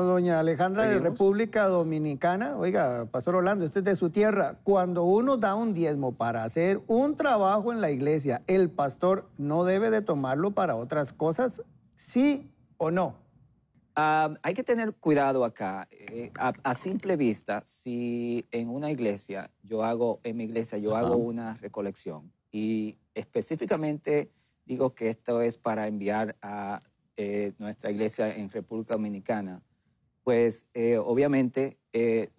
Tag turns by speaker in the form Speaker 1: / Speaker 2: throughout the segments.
Speaker 1: Doña Alejandra de República Dominicana, oiga, Pastor Orlando, usted es de su tierra. Cuando uno da un diezmo para hacer un trabajo en la iglesia, ¿el pastor no debe de tomarlo para otras cosas? ¿Sí o no?
Speaker 2: Ah, hay que tener cuidado acá. Eh, a, simple vista, si en una iglesia, yo hago, en mi iglesia, yo hago una recolección y específicamente digo que esto es para enviar a eh, nuestra iglesia en República Dominicana pues eh, obviamente eh,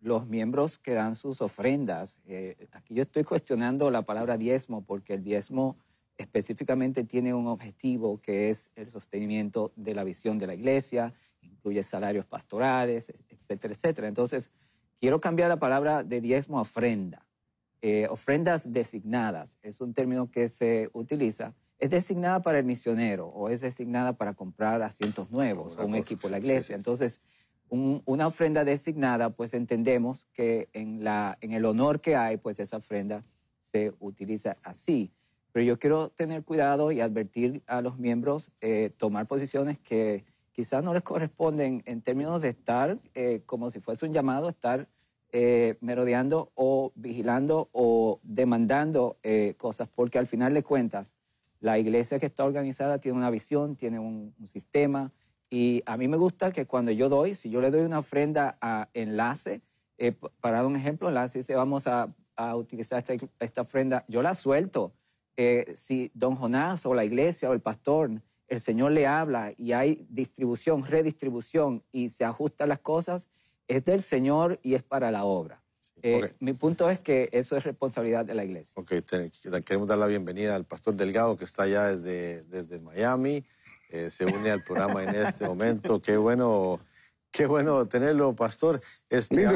Speaker 2: los miembros que dan sus ofrendas, eh, aquí yo estoy cuestionando la palabra diezmo porque el diezmo específicamente tiene un objetivo que es el sostenimiento de la visión de la iglesia, incluye salarios pastorales, etcétera, etcétera. Entonces, quiero cambiar la palabra de diezmo a ofrenda. ofrendas designadas es un término que se utiliza es designada para el misionero o es designada para comprar asientos nuevos o un equipo de la iglesia. Entonces, una ofrenda designada, pues entendemos que en, el honor que hay, pues esa ofrenda se utiliza así. Pero yo quiero tener cuidado y advertir a los miembros eh, tomar posiciones que quizás no les corresponden en términos de estar eh, como si fuese un llamado, estar eh, merodeando o vigilando o demandando cosas, porque al final de cuentas, la iglesia que está organizada tiene una visión, tiene un, sistema. Y a mí me gusta que cuando yo doy, si yo le doy una ofrenda a Enlace, eh, para dar un ejemplo, Enlace dice, vamos a, utilizar esta, ofrenda, yo la suelto. Eh, si don Jonás o la iglesia o el pastor, el Señor le habla y hay distribución, redistribución y se ajustan las cosas, es del Señor y es para la obra. Eh, mi punto es que eso es responsabilidad de la iglesia. Ok, queremos dar la bienvenida al pastor Delgado que está allá
Speaker 3: desde, desde Miami, eh, se une al programa en este momento. Qué bueno, qué bueno tenerlo, pastor. Este,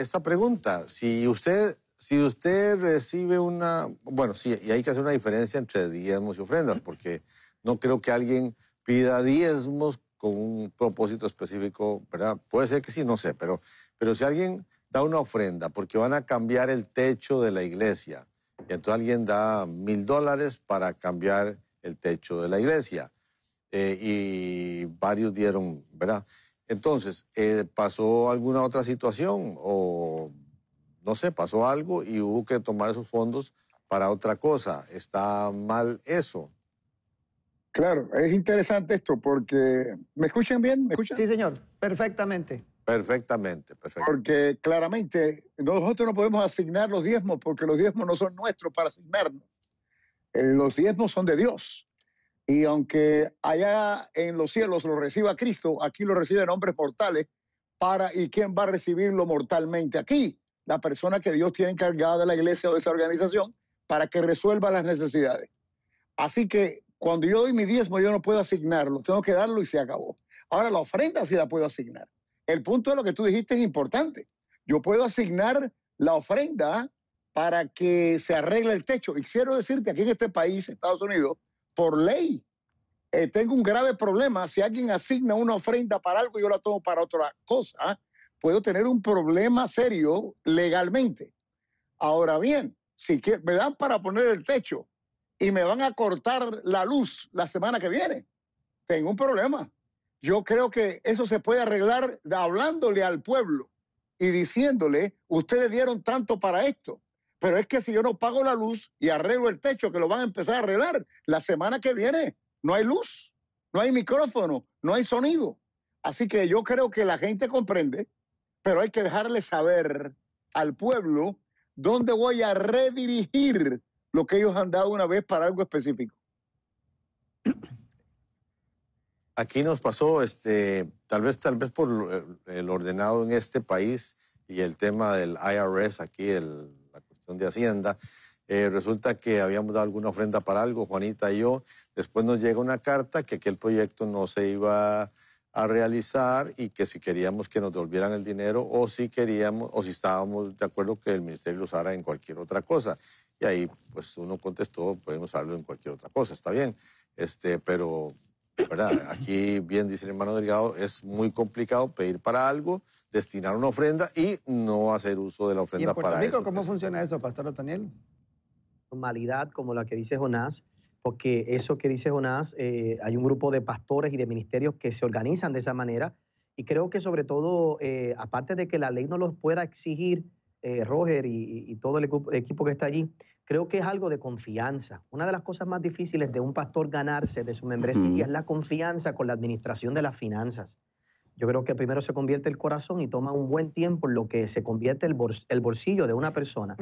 Speaker 3: esta pregunta, si usted, si usted recibe una, bueno, sí, y hay que hacer una diferencia entre diezmos y ofrendas, porque no creo que alguien pida diezmos con un propósito específico, ¿verdad? Puede ser que sí, no sé, pero, pero si alguien da una ofrenda porque van a cambiar el techo de la iglesia. Y entonces alguien da mil dólares para cambiar el techo de la iglesia. Eh, y varios dieron, ¿verdad? Entonces, eh, ¿pasó alguna otra situación o no sé, pasó algo y hubo que tomar esos fondos para otra cosa? ¿Está mal eso? Claro, es interesante esto porque... ¿Me escuchan bien? ¿Me escuchan? Sí, señor,
Speaker 1: perfectamente. Perfectamente, perfecto. Porque claramente nosotros no podemos asignar los diezmos porque los diezmos no son nuestros para asignarnos. Eh, los diezmos son de Dios. Y aunque allá en los cielos lo reciba Cristo, aquí lo reciben hombres mortales. Para, ¿Y quién va a recibirlo mortalmente aquí? La persona que Dios tiene encargada de la iglesia o de esa organización para que resuelva las necesidades. Así que cuando yo doy mi diezmo, yo no puedo asignarlo, tengo que darlo y se acabó. Ahora la ofrenda sí la puedo asignar el punto de lo que tú dijiste es importante. Yo puedo asignar la ofrenda para que se arregle el techo. Y quiero decirte, aquí en este país, Estados Unidos, por ley, eh, tengo un grave problema. Si alguien asigna una ofrenda para algo y yo la tomo para otra cosa, puedo tener un problema serio legalmente. Ahora bien, si me dan para poner el techo y me van a cortar la luz la semana que viene, tengo un problema. Yo creo que eso se puede arreglar hablándole al pueblo y diciéndole, ustedes dieron tanto para esto, pero es que si yo no pago la luz y arreglo el techo, que lo van a empezar a arreglar la semana que viene, no hay luz, no hay micrófono, no hay sonido. Así que yo creo que la gente comprende, pero hay que dejarle saber al pueblo dónde voy a redirigir lo que ellos han dado una vez para algo específico.
Speaker 3: aquí nos pasó, este, tal vez, tal vez por eh, el ordenado en este país y el tema del IRS aquí, la cuestión de Hacienda. Eh, resulta que habíamos dado alguna ofrenda para algo, Juanita y yo. Después nos llega una carta que aquel proyecto no se iba a realizar y que si queríamos que nos devolvieran el dinero o si queríamos o si estábamos de acuerdo que el ministerio lo usara en cualquier otra cosa. Y ahí pues uno contestó, podemos usarlo en cualquier otra cosa, está bien. Este, pero Aquí, bien dice el hermano Delgado, es muy complicado pedir para algo, destinar una ofrenda y no hacer uso de la ofrenda para Rico,
Speaker 4: eso, ¿Cómo funciona eso, Pastor Otaniel? Normalidad como la que dice Jonás, porque eso que dice Jonás, eh, hay un grupo de pastores y de ministerios que se organizan de esa manera. Y creo que sobre todo, eh, aparte de que la ley no los pueda exigir, eh, Roger y, todo el equipo que está allí, Creo que es algo de confianza. Una de las cosas más difíciles de un pastor ganarse de su membresía es la confianza con la administración de las finanzas. Yo creo que primero se convierte el corazón y toma un buen tiempo en lo que se convierte el, el bolsillo de una persona.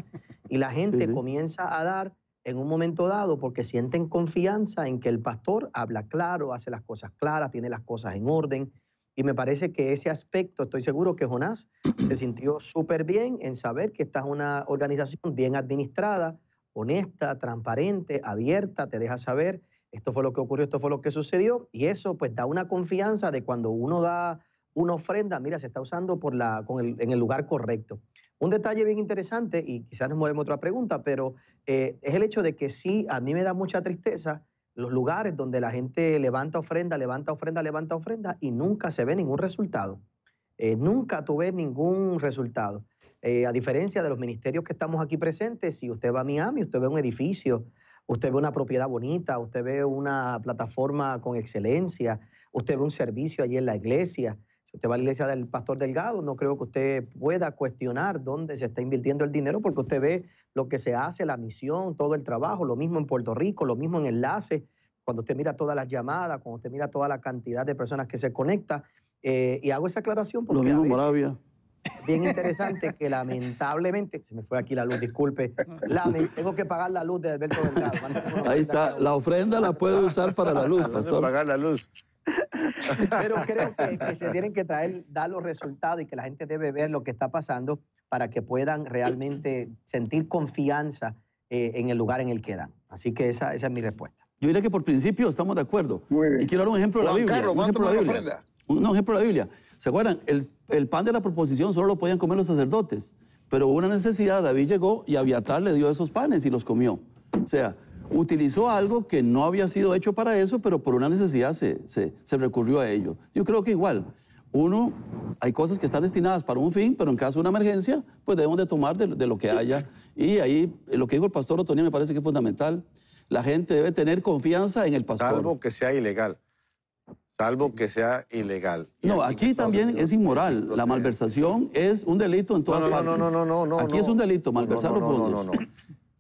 Speaker 4: Y la gente comienza a dar en un momento dado porque sienten confianza en que el pastor habla claro, hace las cosas claras, tiene las cosas en orden. Y me parece que ese aspecto, estoy seguro que Jonás se sintió súper bien en saber que esta es una organización bien administrada, honesta, transparente, abierta, te deja saber, esto fue lo que ocurrió, esto fue lo que sucedió, y eso pues da una confianza de cuando uno da una ofrenda, mira, se está usando por la, con el, en el lugar correcto. Un detalle bien interesante, y quizás nos movemos a otra pregunta, pero eh, es el hecho de que sí, a mí me da mucha tristeza los lugares donde la gente levanta ofrenda, levanta ofrenda, levanta ofrenda y nunca se ve ningún resultado. Eh, nunca tuve ningún resultado. Eh, a diferencia de los ministerios que estamos aquí presentes, si usted va a Miami, usted ve un edificio, usted ve una propiedad bonita, usted ve una plataforma con excelencia, usted ve un servicio allí en la iglesia. Si usted va a la iglesia del pastor Delgado, no creo que usted pueda cuestionar dónde se está invirtiendo el dinero porque usted ve lo que se hace, la misión, todo el trabajo, lo mismo en Puerto Rico, lo mismo en Enlace, cuando usted mira todas las llamadas, cuando usted mira toda la cantidad de personas que se conecta. Eh, y hago esa aclaración porque... Lo mismo
Speaker 1: bien interesante
Speaker 4: que lamentablemente, se me fue aquí la luz, disculpe, tengo que pagar la luz de Alberto
Speaker 3: Delgado. Ahí está, la ofrenda la puede usar para la luz, pastor. Pagar la luz.
Speaker 4: Pero creo que, se tienen que traer, dar los resultados y que la gente debe ver lo que está pasando para que puedan realmente sentir confianza eh, en el lugar en el que dan. Así que esa, es mi respuesta.
Speaker 3: Yo diría que por principio estamos de acuerdo. Y quiero dar un ejemplo de la Biblia. un ejemplo la un ejemplo de la Biblia. ¿Se acuerdan? El, pan de la proposición solo lo podían comer los sacerdotes, pero hubo una necesidad, David llegó y Abiatar le dio esos panes y los comió. O sea, utilizó algo que no había sido hecho para eso, pero por una necesidad se, recurrió a ello. Yo creo que igual, uno, hay cosas que están destinadas para un fin, pero en caso de una emergencia, pues debemos de tomar de, lo que haya. Y ahí lo que dijo el pastor Otonía me parece que es fundamental. La gente debe tener confianza en el pastor. algo que sea ilegal salvo que sea ilegal. no, aquí, también es inmoral. La malversación es un delito en todas no, No, no, no, no, no. Aquí es un delito, malversar los fondos. No, no, no.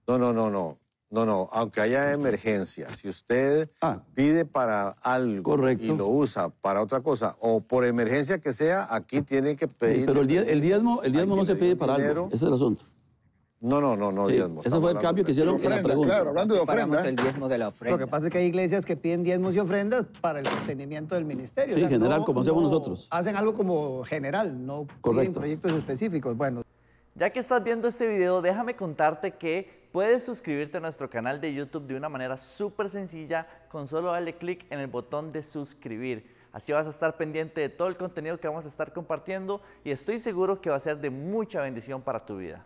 Speaker 3: No, no, no, no. No, no, aunque haya emergencia, si usted ah. pide para algo y lo usa para otra cosa, o por emergencia que sea, aquí tiene que pedir... pero el, diezmo, el diezmo no se pide para algo, ese es el asunto. No, no, no, no, diezmos. Ese fue el cambio que hicieron en la pregunta. Claro, hablando de ofrendas. el diezmo de la ofrenda. Lo que
Speaker 4: pasa es que hay iglesias que piden diezmos y ofrendas para el
Speaker 2: sostenimiento del ministerio. Sí, general, como hacemos
Speaker 3: nosotros.
Speaker 4: Hacen algo como
Speaker 2: general, no Correcto. proyectos específicos. Bueno. Ya que estás viendo este video, déjame
Speaker 3: contarte que puedes suscribirte a nuestro canal de YouTube de una manera súper sencilla con solo darle clic en el botón de suscribir. Así vas a estar pendiente de todo el contenido que vamos a estar compartiendo y estoy seguro que va a ser de mucha bendición para tu vida.